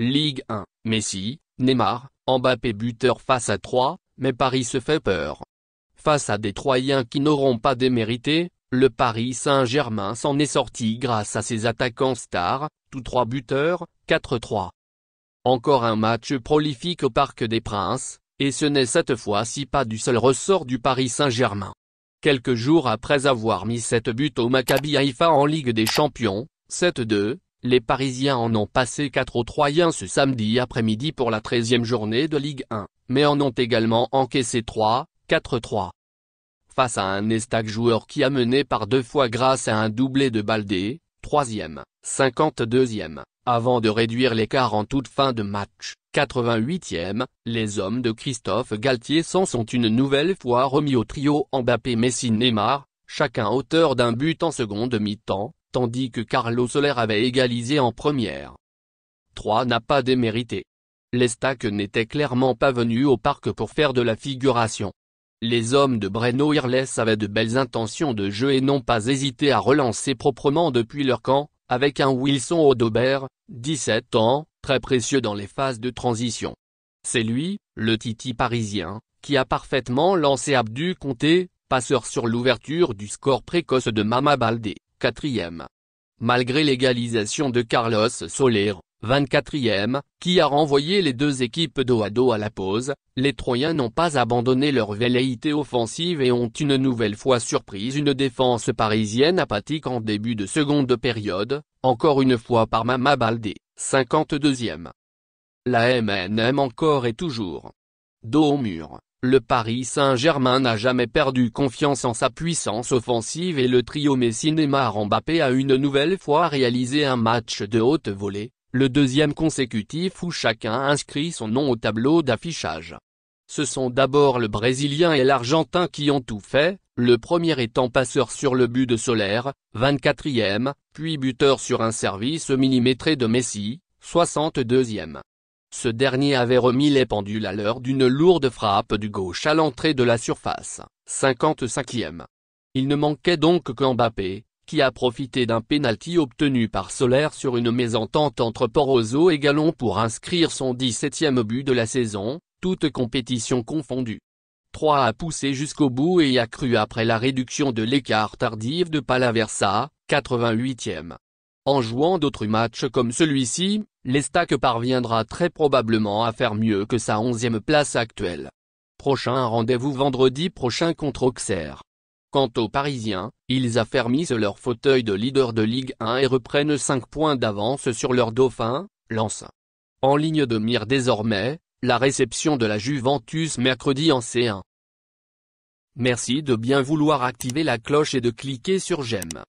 Ligue 1, Messi, Neymar, Mbappé buteur face à 3, mais Paris se fait peur. Face à des Troyens qui n'auront pas démérité, le Paris Saint-Germain s'en est sorti grâce à ses attaquants stars, tous trois buteurs, 4-3. Encore un match prolifique au Parc des Princes, et ce n'est cette fois-ci pas du seul ressort du Paris Saint-Germain. Quelques jours après avoir mis 7 buts au Maccabi Haïfa en Ligue des Champions, 7-2, les Parisiens en ont passé 4 au Troyens ce samedi après-midi pour la 13e journée de Ligue 1, mais en ont également encaissé 3, 4-3. Face à un Estac joueur qui a mené par deux fois grâce à un doublé de Baldé, 3e, 52e, avant de réduire l'écart en toute fin de match, 88e, les hommes de Christophe Galtier s'en sont une nouvelle fois remis au trio Mbappé-Messi-Neymar, chacun auteur d'un but en seconde mi-temps, tandis que Carlos Soler avait égalisé en première. 3 n'a pas démérité. L'Estac n'était clairement pas venu au parc pour faire de la figuration. Les hommes de Breno Irles avaient de belles intentions de jeu et n'ont pas hésité à relancer proprement depuis leur camp, avec un Wilson O'Dober, 17 ans, très précieux dans les phases de transition. C'est lui, le Titi parisien, qui a parfaitement lancé Abdu Comté, passeur sur l'ouverture du score précoce de Mama Baldé quatrième. Malgré l'égalisation de Carlos Soler, 24e, qui a renvoyé les deux équipes dos à dos à la pause, les Troyens n'ont pas abandonné leur velléité offensive et ont une nouvelle fois surprise une défense parisienne apathique en début de seconde période, encore une fois par Mama Baldé, 52e. La MNM encore et toujours. Dos au mur. Le Paris Saint-Germain n'a jamais perdu confiance en sa puissance offensive et le trio Messi Neymar a une nouvelle fois réalisé un match de haute volée, le deuxième consécutif où chacun inscrit son nom au tableau d'affichage. Ce sont d'abord le Brésilien et l'Argentin qui ont tout fait, le premier étant passeur sur le but de Solaire, 24e, puis buteur sur un service millimétré de Messi, 62e. Ce dernier avait remis les pendules à l'heure d'une lourde frappe du gauche à l'entrée de la surface, 55e. Il ne manquait donc qu'Mbappé, qui a profité d'un pénalty obtenu par Solaire sur une mésentente entre Poroso et Galon pour inscrire son 17e but de la saison, toute compétition confondue. 3 a poussé jusqu'au bout et y a cru après la réduction de l'écart tardive de Palaversa, 88e. En jouant d'autres matchs comme celui-ci, l'Estac parviendra très probablement à faire mieux que sa 11e place actuelle. Prochain rendez-vous vendredi prochain contre Auxerre. Quant aux Parisiens, ils affermissent leur fauteuil de leader de Ligue 1 et reprennent 5 points d'avance sur leur dauphin, Lens. En ligne de mire désormais, la réception de la Juventus mercredi en C1. Merci de bien vouloir activer la cloche et de cliquer sur j'aime.